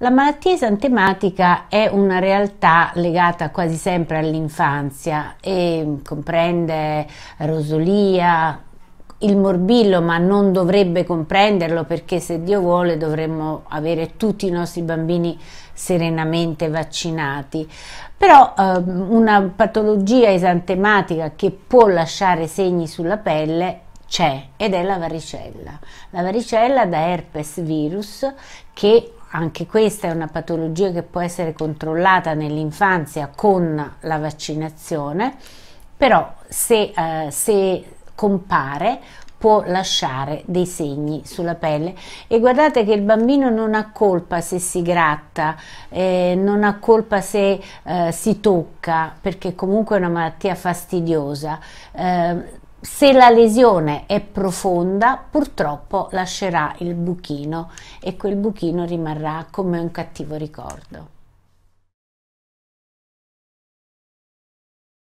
La malattia esantematica è una realtà legata quasi sempre all'infanzia e comprende rosolia, il morbillo, ma non dovrebbe comprenderlo perché se Dio vuole dovremmo avere tutti i nostri bambini serenamente vaccinati. Però ehm, una patologia esantematica che può lasciare segni sulla pelle c'è ed è la varicella. La varicella da herpes virus che anche questa è una patologia che può essere controllata nell'infanzia con la vaccinazione, però se, eh, se compare può lasciare dei segni sulla pelle e guardate che il bambino non ha colpa se si gratta, eh, non ha colpa se eh, si tocca perché comunque è una malattia fastidiosa ehm, se la lesione è profonda, purtroppo lascerà il buchino e quel buchino rimarrà come un cattivo ricordo.